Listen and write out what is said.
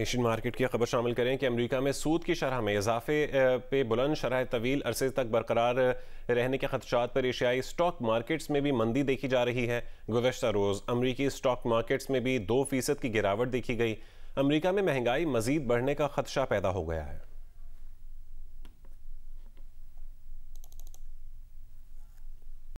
Asian market की खबर शामिल करें कि अमेरिका में सूद की शरह में इजाफे पे बुलंद शरह तवील अरसे तक बरकरार रहने के खदशात पर एशियाई स्टॉक मार्केट्स में भी मंदी देखी जा रही है गुजशत रोज़ अमरीकी स्टॉक मार्केट्स में भी दो फीसद की गिरावट देखी गई अमरीका में महंगाई मजीद बढ़ने का खदशा पैदा हो गया है